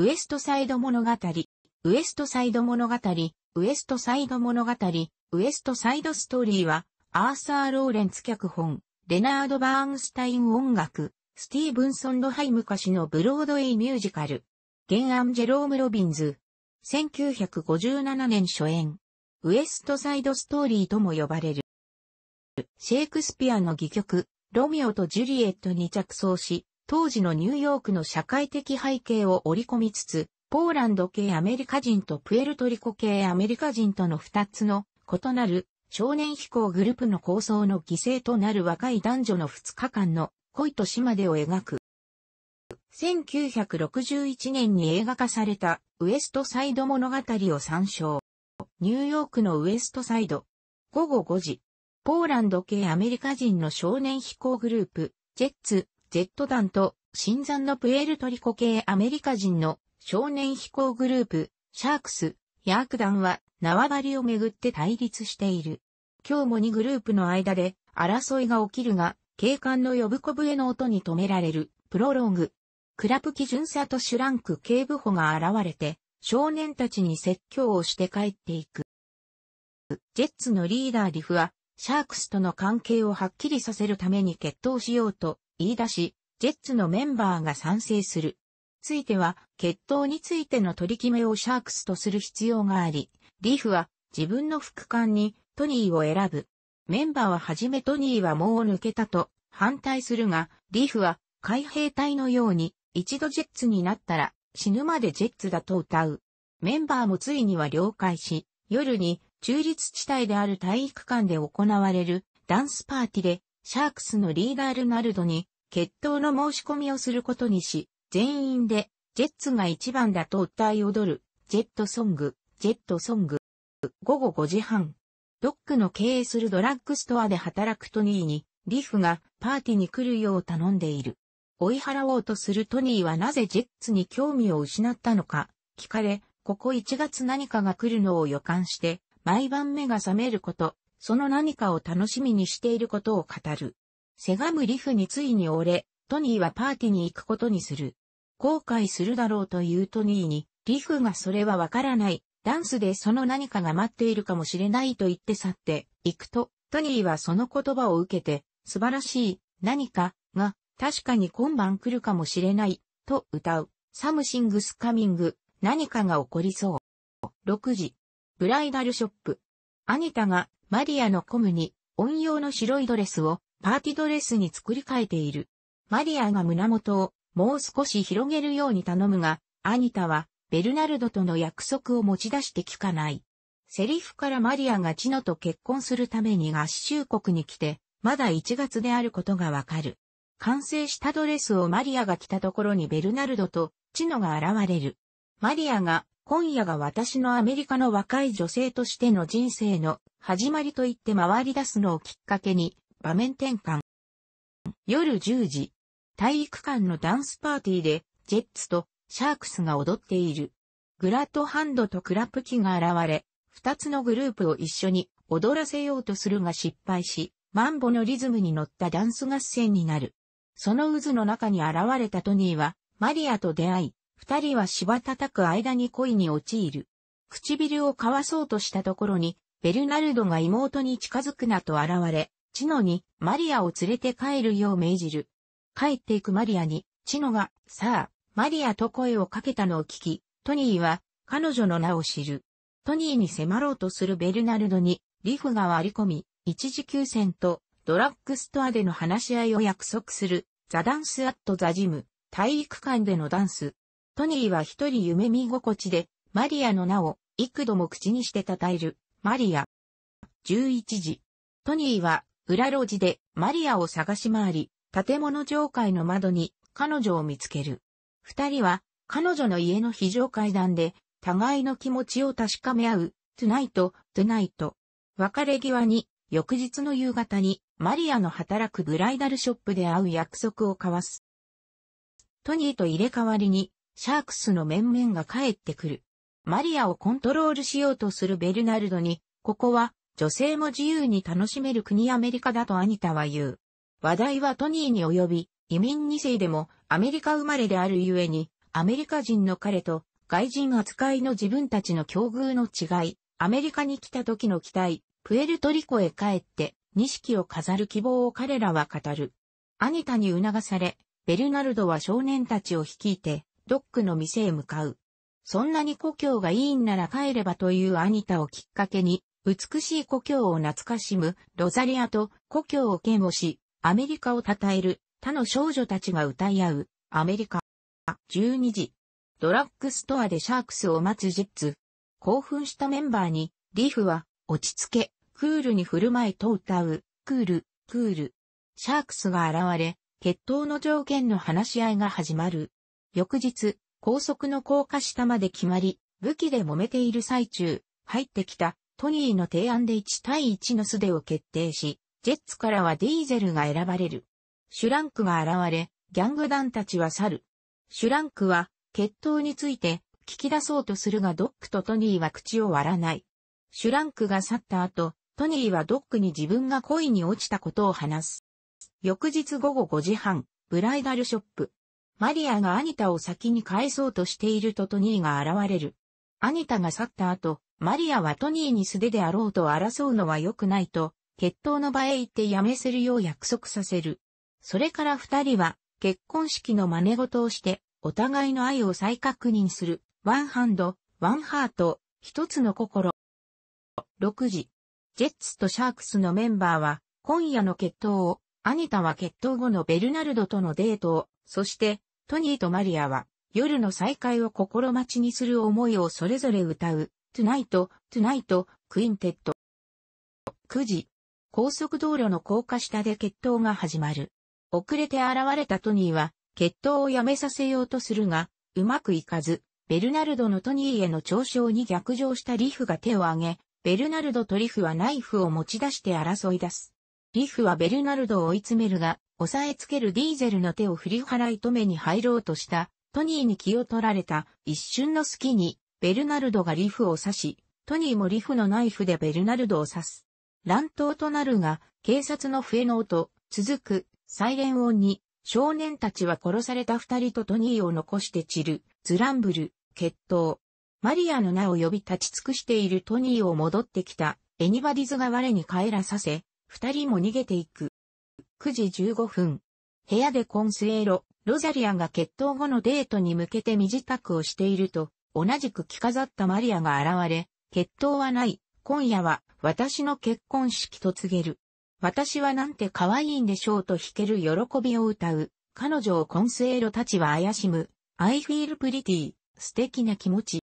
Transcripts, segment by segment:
ウエストサイド物語、ウエストサイド物語、ウエストサイド物語、ウエストサイドストーリーは、アーサー・ローレンツ脚本、レナード・バーンスタイン音楽、スティーブンソン・ロハイ昔のブロードウェイミュージカル。原案ジェローム・ロビンズ。1957年初演。ウエストサイドストーリーとも呼ばれる。シェイクスピアの戯曲、ロミオとジュリエットに着想し、当時のニューヨークの社会的背景を織り込みつつ、ポーランド系アメリカ人とプエルトリコ系アメリカ人との二つの異なる少年飛行グループの構想の犠牲となる若い男女の二日間の恋と死までを描く。1961年に映画化されたウエストサイド物語を参照。ニューヨークのウエストサイド。午後5時。ポーランド系アメリカ人の少年飛行グループ、ジェッツ、ジェット団と新山のプエルトリコ系アメリカ人の少年飛行グループ、シャークス、ヤーク団は縄張りをめぐって対立している。今日も2グループの間で争いが起きるが、警官の呼ぶ小笛の音に止められる、プロローグ。クラプキ巡査とシュランク警部補が現れて、少年たちに説教をして帰っていく。ジェッツのリーダーリフは、シャークスとの関係をはっきりさせるために決闘しようと言い出し、ジェッツのメンバーが賛成する。ついては、決闘についての取り決めをシャークスとする必要があり、リーフは自分の副官にトニーを選ぶ。メンバーははじめトニーはもう抜けたと反対するが、リーフは海兵隊のように一度ジェッツになったら死ぬまでジェッツだと歌う。メンバーもついには了解し、夜に中立地帯である体育館で行われるダンスパーティでシャークスのリーダールナルドに、決闘の申し込みをすることにし、全員で、ジェッツが一番だと訴え踊る、ジェットソング、ジェットソング。午後5時半、ドックの経営するドラッグストアで働くトニーに、リフがパーティーに来るよう頼んでいる。追い払おうとするトニーはなぜジェッツに興味を失ったのか、聞かれ、ここ1月何かが来るのを予感して、毎晩目が覚めること、その何かを楽しみにしていることを語る。せがむリフについに俺、トニーはパーティーに行くことにする。後悔するだろうというトニーに、リフがそれはわからない、ダンスでその何かが待っているかもしれないと言って去って、行くと、トニーはその言葉を受けて、素晴らしい、何か、が、確かに今晩来るかもしれない、と歌う。サムシングスカミング、何かが起こりそう。6時。ブライダルショップ。アニタがマリアのコムに、音用の白いドレスをパーティドレスに作り変えている。マリアが胸元をもう少し広げるように頼むが、アニタはベルナルドとの約束を持ち出して聞かない。セリフからマリアがチノと結婚するために合衆国に来て、まだ1月であることがわかる。完成したドレスをマリアが着たところにベルナルドとチノが現れる。マリアが今夜が私のアメリカの若い女性としての人生の始まりと言って回り出すのをきっかけに場面転換。夜10時、体育館のダンスパーティーでジェッツとシャークスが踊っている。グラッドハンドとクラップ機が現れ、二つのグループを一緒に踊らせようとするが失敗し、マンボのリズムに乗ったダンス合戦になる。その渦の中に現れたトニーは、マリアと出会い、二人は芝叩く間に恋に陥る。唇を交わそうとしたところに、ベルナルドが妹に近づくなと現れ、チノにマリアを連れて帰るよう命じる。帰っていくマリアに、チノが、さあ、マリアと声をかけたのを聞き、トニーは、彼女の名を知る。トニーに迫ろうとするベルナルドに、リフが割り込み、一時休戦と、ドラッグストアでの話し合いを約束する、ザ・ダンス・アット・ザ・ジム、体育館でのダンス、トニーは一人夢見心地で、マリアの名を幾度も口にして称える、マリア。11時。トニーは裏路地でマリアを探し回り、建物上階の窓に彼女を見つける。二人は彼女の家の非常階段で互いの気持ちを確かめ合う、トゥナイト、トゥナイト。別れ際に翌日の夕方にマリアの働くブライダルショップで会う約束を交わす。トニーと入れ替わりにシャークスの面々が帰ってくる。マリアをコントロールしようとするベルナルドに、ここは女性も自由に楽しめる国アメリカだとアニタは言う。話題はトニーに及び、移民2世でもアメリカ生まれであるゆえに、アメリカ人の彼と外人扱いの自分たちの境遇の違い、アメリカに来た時の期待、プエルトリコへ帰って、錦を飾る希望を彼らは語る。アニタに促され、ベルナルドは少年たちを率いて、ドックの店へ向かう。そんなに故郷がいいんなら帰ればというアニタをきっかけに、美しい故郷を懐かしむロザリアと故郷を嫌悪し、アメリカを称える他の少女たちが歌い合うアメリカ。12時、ドラッグストアでシャークスを待つジェッツ。興奮したメンバーに、リフは落ち着け、クールに振る舞いと歌う、クール、クール。シャークスが現れ、決闘の条件の話し合いが始まる。翌日、高速の高架下まで決まり、武器で揉めている最中、入ってきたトニーの提案で1対1の素手を決定し、ジェッツからはディーゼルが選ばれる。シュランクが現れ、ギャング団たちは去る。シュランクは、決闘について、聞き出そうとするがドックとトニーは口を割らない。シュランクが去った後、トニーはドックに自分が恋に落ちたことを話す。翌日午後5時半、ブライダルショップ、マリアがアニタを先に返そうとしているとトニーが現れる。アニタが去った後、マリアはトニーに素手であろうと争うのは良くないと、決闘の場へ行ってやめせるよう約束させる。それから二人は、結婚式の真似事をして、お互いの愛を再確認する。ワンハンド、ワンハート、一つの心。6時。ジェッツとシャークスのメンバーは、今夜の決闘を、アニタは決闘後のベルナルドとのデートを、そして、トニーとマリアは、夜の再会を心待ちにする思いをそれぞれ歌う、トゥナイト、トゥナイト、クインテット。9時、高速道路の高架下で決闘が始まる。遅れて現れたトニーは、決闘をやめさせようとするが、うまくいかず、ベルナルドのトニーへの嘲笑に逆上したリフが手を挙げ、ベルナルドとリフはナイフを持ち出して争い出す。リフはベルナルドを追い詰めるが、押さえつけるディーゼルの手を振り払い止めに入ろうとした、トニーに気を取られた一瞬の隙に、ベルナルドがリフを刺し、トニーもリフのナイフでベルナルドを刺す。乱闘となるが、警察の笛の音、続く、サイレン音に、少年たちは殺された二人とトニーを残して散る、ズランブル、決闘。マリアの名を呼び立ち尽くしているトニーを戻ってきた、エニバディズが我に帰らさせ、二人も逃げていく。9時15分。部屋でコンスエロ、ロザリアが決闘後のデートに向けて身支度をしていると、同じく着飾ったマリアが現れ、決闘はない、今夜は私の結婚式と告げる。私はなんて可愛いんでしょうと弾ける喜びを歌う。彼女をコンスエロたちは怪しむ。I feel pretty, 素敵な気持ち。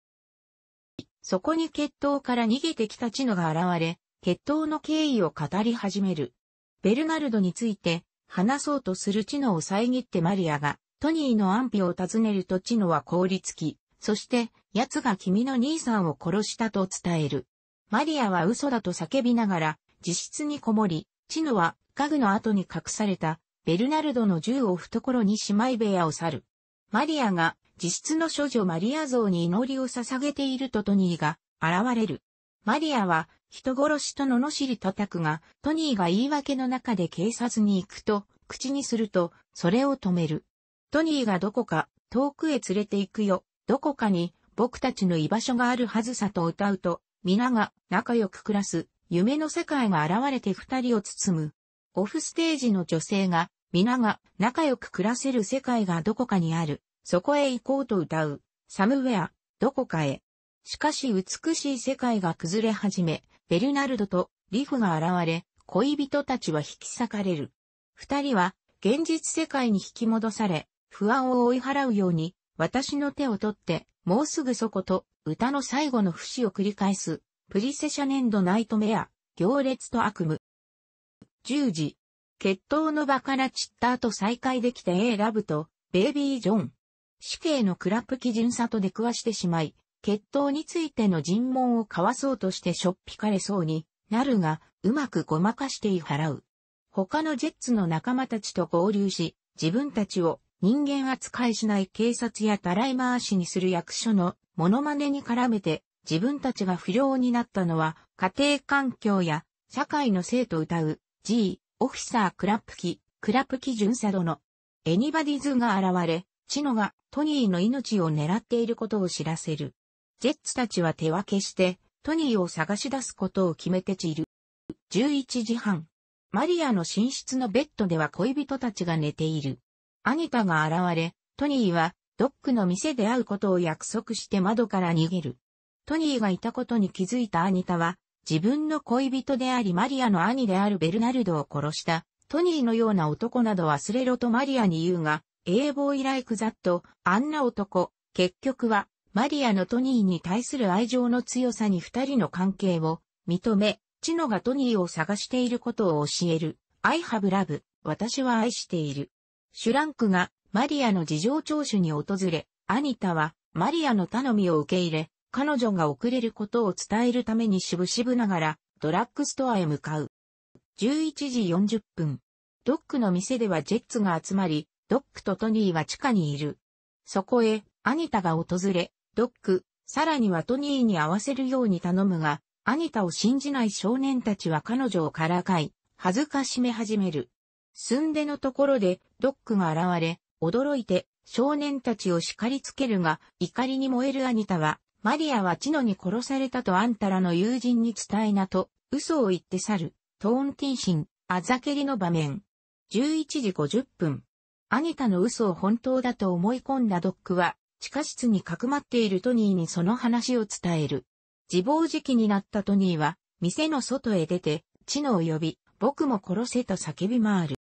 そこに決闘から逃げてきたチノが現れ、決闘の経緯を語り始める。ベルナルドについて話そうとするチノを遮ってマリアが、トニーの安否を尋ねるとチノは凍りつき、そして、奴が君の兄さんを殺したと伝える。マリアは嘘だと叫びながら、自室にこもり、チノは家具の後に隠された、ベルナルドの銃を懐に姉妹部屋を去る。マリアが、自室の処女マリア像に祈りを捧げているとトニーが、現れる。マリアは、人殺しと罵り叩くが、トニーが言い訳の中で警察に行くと、口にすると、それを止める。トニーがどこか、遠くへ連れて行くよ、どこかに、僕たちの居場所があるはずさと歌うと、皆が仲良く暮らす、夢の世界が現れて二人を包む。オフステージの女性が、皆が仲良く暮らせる世界がどこかにある、そこへ行こうと歌う、サムウェア、どこかへ。しかし美しい世界が崩れ始め、ベルナルドとリフが現れ、恋人たちは引き裂かれる。二人は、現実世界に引き戻され、不安を追い払うように、私の手を取って、もうすぐそこと、歌の最後の節を繰り返す、プリセシャネンドナイトメア、行列と悪夢。十時、決闘の場から散った後再会できた A ラブと、ベイビー・ジョン。死刑のクラプ基準査と出くわしてしまい、血統についての尋問を交わそうとしてしょっぴかれそうになるが、うまくごまかしてい払う。他のジェッツの仲間たちと合流し、自分たちを人間扱いしない警察やたらい回しにする役所のモノマネに絡めて、自分たちが不良になったのは、家庭環境や社会のせいと歌う、G、オフィサークラップキ、クラップキ巡査殿。エニバディズが現れ、チノがトニーの命を狙っていることを知らせる。ジェッツたちは手分けして、トニーを探し出すことを決めて散る。11時半。マリアの寝室のベッドでは恋人たちが寝ている。アニタが現れ、トニーはドックの店で会うことを約束して窓から逃げる。トニーがいたことに気づいたアニタは、自分の恋人でありマリアの兄であるベルナルドを殺した、トニーのような男など忘れろとマリアに言うが、英望以来くざっと、あんな男、結局は、マリアのトニーに対する愛情の強さに二人の関係を認め、チノがトニーを探していることを教える。I have love. 私は愛している。シュランクがマリアの事情聴取に訪れ、アニタはマリアの頼みを受け入れ、彼女が遅れることを伝えるためにしぶしぶながらドラッグストアへ向かう。11時40分。ドックの店ではジェッツが集まり、ドックとトニーは地下にいる。そこへ、アニタが訪れ、ドック、さらにはトニーに会わせるように頼むが、アニタを信じない少年たちは彼女をからかい、恥ずかしめ始める。すんでのところで、ドックが現れ、驚いて、少年たちを叱りつけるが、怒りに燃えるアニタは、マリアはチノに殺されたとあんたらの友人に伝えなと、嘘を言って去る、トーンティンシン、あざけりの場面。11時50分。アニタの嘘を本当だと思い込んだドックは、地下室にかくまっているトニーにその話を伝える。自暴自棄になったトニーは、店の外へ出て、チノを呼び、僕も殺せと叫び回る。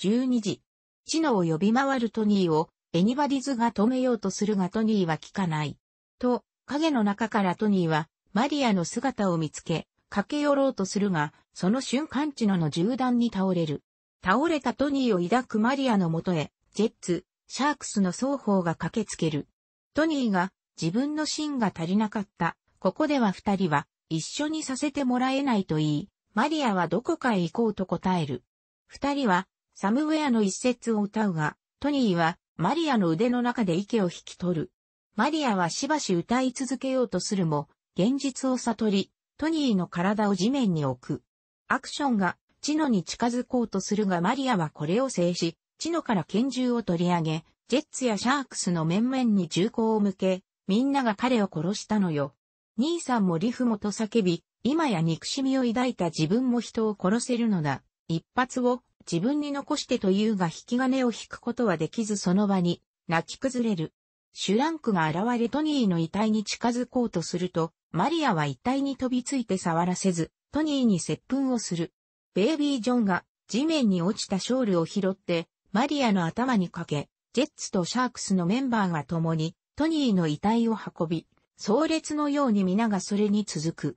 12時。チノを呼び回るトニーを、エニバディズが止めようとするがトニーは聞かない。と、影の中からトニーは、マリアの姿を見つけ、駆け寄ろうとするが、その瞬間チノの銃弾に倒れる。倒れたトニーを抱くマリアのもとへ、ジェッツ、シャークスの双方が駆けつける。トニーが自分の芯が足りなかった。ここでは二人は一緒にさせてもらえないと言い、マリアはどこかへ行こうと答える。二人はサムウェアの一節を歌うが、トニーはマリアの腕の中で息を引き取る。マリアはしばし歌い続けようとするも、現実を悟り、トニーの体を地面に置く。アクションが、チノに近づこうとするがマリアはこれを制し、チノから拳銃を取り上げ、ジェッツやシャークスの面々に銃口を向け、みんなが彼を殺したのよ。兄さんもリフもと叫び、今や憎しみを抱いた自分も人を殺せるのだ。一発を自分に残してというが引き金を引くことはできずその場に泣き崩れる。シュランクが現れトニーの遺体に近づこうとすると、マリアは遺体に飛びついて触らせず、トニーに接吻をする。ベイビー・ジョンが地面に落ちたショールを拾って、マリアの頭にかけ、ジェッツとシャークスのメンバーが共に、トニーの遺体を運び、葬列のように皆がそれに続く。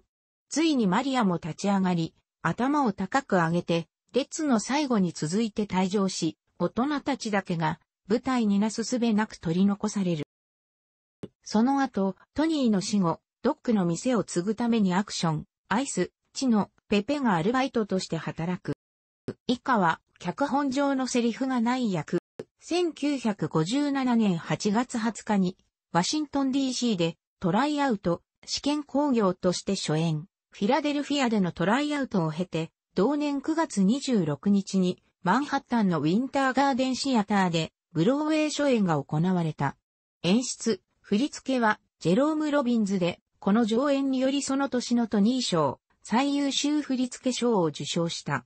ついにマリアも立ち上がり、頭を高く上げて、列の最後に続いて退場し、大人たちだけが、舞台になすすべなく取り残される。その後、トニーの死後、ドックの店を継ぐためにアクション、アイス、チノ、ペペがアルバイトとして働く。以下は、脚本上のセリフがない役。1957年8月20日に、ワシントン DC でトライアウト、試験工業として初演。フィラデルフィアでのトライアウトを経て、同年9月26日に、マンハッタンのウィンターガーデンシアターで、ブローウェイ初演が行われた。演出、振り付けは、ジェローム・ロビンズで、この上演によりその年のトニー賞、最優秀振付賞を受賞した。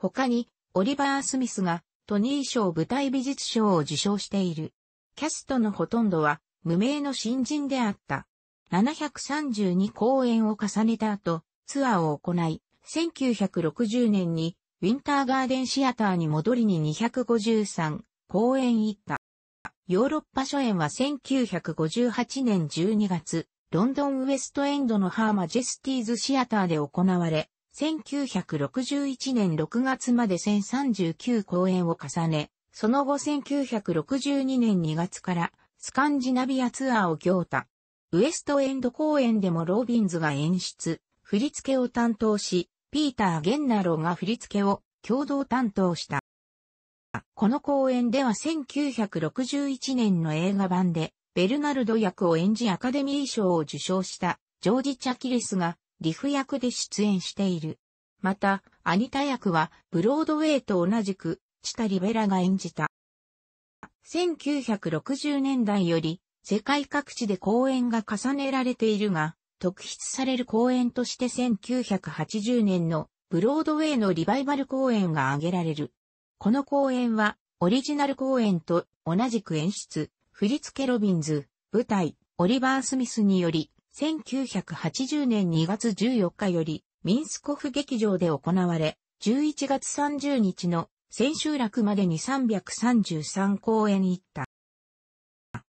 他に、オリバー・スミスが、トニー賞舞台美術賞を受賞している。キャストのほとんどは、無名の新人であった。732公演を重ねた後、ツアーを行い、1960年に、ウィンターガーデンシアターに戻りに253公演行った。ヨーロッパ初演は1958年12月、ロンドンウエストエンドのハーマジェスティーズシアターで行われ、1961年6月まで1039公演を重ね、その後1962年2月からスカンジナビアツアーを行った。ウエストエンド公演でもロービンズが演出、振り付けを担当し、ピーター・ゲンナローが振り付けを共同担当した。この公演では1961年の映画版でベルナルド役を演じアカデミー賞を受賞したジョージ・チャキリスがリフ役で出演している。また、アニタ役は、ブロードウェイと同じく、チタ・リベラが演じた。1960年代より、世界各地で公演が重ねられているが、特筆される公演として1980年のブロードウェイのリバイバル公演が挙げられる。この公演は、オリジナル公演と同じく演出、振付ロビンズ、舞台、オリバー・スミスにより、1980年2月14日より、ミンスコフ劇場で行われ、11月30日の千秋楽までに333公演行った。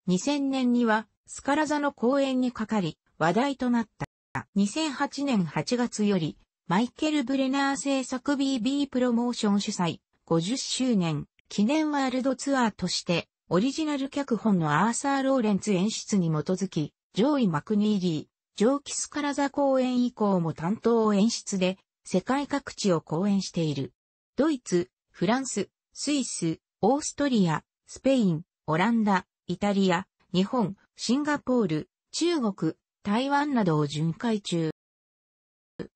2000年には、スカラ座の公演にかかり、話題となった。2008年8月より、マイケル・ブレナー制作 BB プロモーション主催、50周年、記念ワールドツアーとして、オリジナル脚本のアーサー・ローレンツ演出に基づき、ジョイ・マクニーリー、ジョー・キスカラザ公演以降も担当を演出で、世界各地を公演している。ドイツ、フランス、スイス、オーストリア、スペイン、オランダ、イタリア、日本、シンガポール、中国、台湾などを巡回中。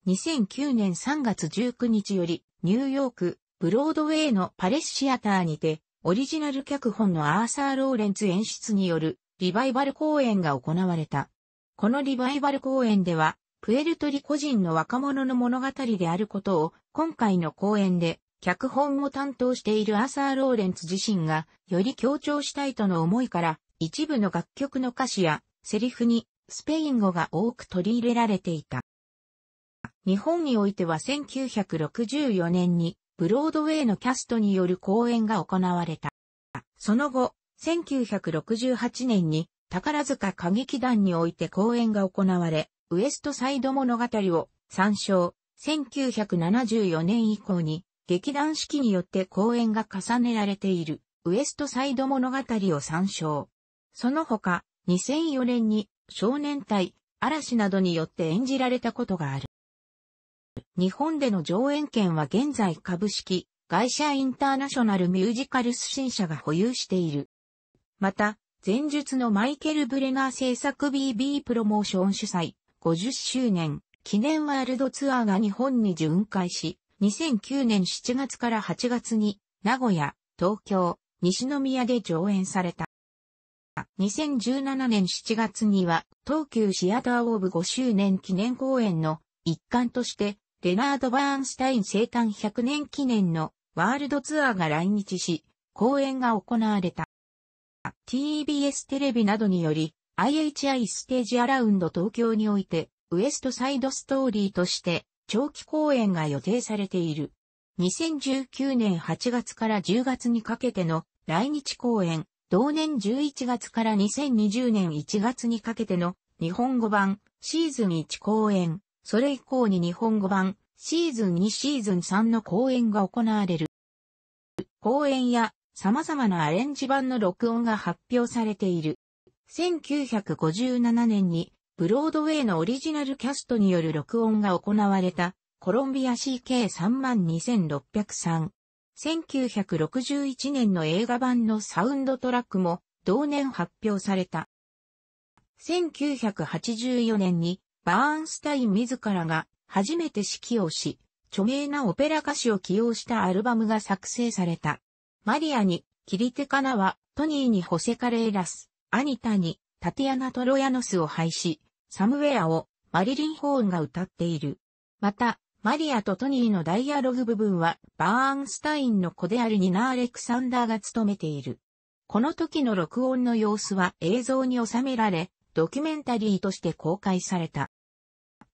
2009年3月19日より、ニューヨーク、ブロードウェイのパレスシアターにて、オリジナル脚本のアーサー・ローレンツ演出によるリバイバル公演が行われた。このリバイバル公演では、プエルトリコ人の若者の物語であることを、今回の公演で、脚本を担当しているアサー・ローレンツ自身が、より強調したいとの思いから、一部の楽曲の歌詞や、セリフに、スペイン語が多く取り入れられていた。日本においては1964年に、ブロードウェイのキャストによる公演が行われた。その後、1968年に宝塚歌劇団において公演が行われ、ウエストサイド物語を参照。1974年以降に劇団式によって公演が重ねられているウエストサイド物語を参照。その他、2004年に少年隊、嵐などによって演じられたことがある。日本での上演権は現在株式会社インターナショナルミュージカルス新社が保有している。また、前述のマイケル・ブレナー制作 BB プロモーション主催50周年記念ワールドツアーが日本に巡回し、2009年7月から8月に名古屋、東京、西宮で上演された。2017年7月には東急シアターオーブ5周年記念公演の一環としてレナード・バーンスタイン生誕100年記念のワールドツアーが来日し、公演が行われた。TBS テレビなどにより、IHI ステージアラウンド東京において、ウエストサイドストーリーとして、長期公演が予定されている。2019年8月から10月にかけての来日公演、同年11月から2020年1月にかけての日本語版シーズン1公演、それ以降に日本語版シーズン2シーズン3の公演が行われる。公演や様々なアレンジ版の録音が発表されている。1957年にブロードウェイのオリジナルキャストによる録音が行われたコロンビア CK32603。1961年の映画版のサウンドトラックも同年発表された。1984年にバーンスタイン自らが初めて指揮をし、著名なオペラ歌手を起用したアルバムが作成された。マリアに、キリテカナは、トニーにホセカレーラス、アニタに、タティアナ・トロヤノスを配し、サムウェアを、マリリン・ホーンが歌っている。また、マリアとトニーのダイアログ部分は、バーンスタインの子であるニナ・アレクサンダーが務めている。この時の録音の様子は映像に収められ、ドキュメンタリーとして公開された。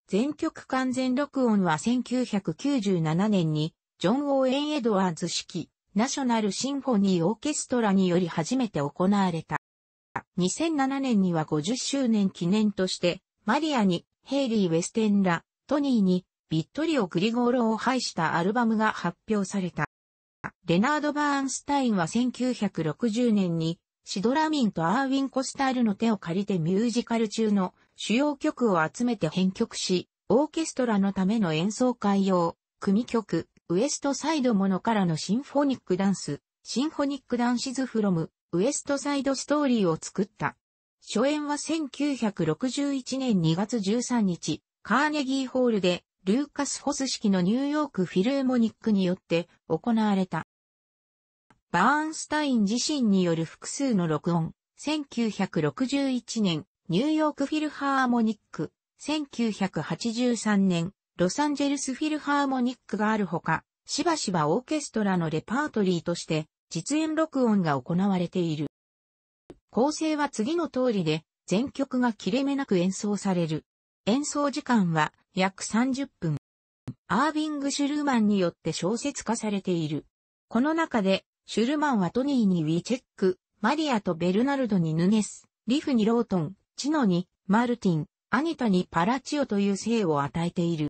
全曲完全録音は1997年に、ジョン・オーエン・エドワーズ式、ナショナルシンフォニーオーケストラにより初めて行われた。2007年には50周年記念として、マリアにヘイリー・ウェステンラ、トニーにビットリオ・グリゴーロを配したアルバムが発表された。レナード・バーンスタインは1960年にシドラミンとアーウィン・コスタールの手を借りてミュージカル中の主要曲を集めて編曲し、オーケストラのための演奏会用、組曲、ウエストサイドものからのシンフォニックダンス、シンフォニックダンシズフロム、ウエストサイドストーリーを作った。初演は1961年2月13日、カーネギーホールで、ルーカス・ホス式のニューヨーク・フィルモニックによって行われた。バーンスタイン自身による複数の録音、1961年、ニューヨーク・フィルハーモニック、1983年、ロサンゼルスフィルハーモニックがあるほか、しばしばオーケストラのレパートリーとして実演録音が行われている。構成は次の通りで、全曲が切れ目なく演奏される。演奏時間は約30分。アービング・シュルーマンによって小説化されている。この中で、シュルマンはトニーにウィチェック、マリアとベルナルドにヌネス、リフにロートン、チノにマルティン、アニタにパラチオという姓を与えている。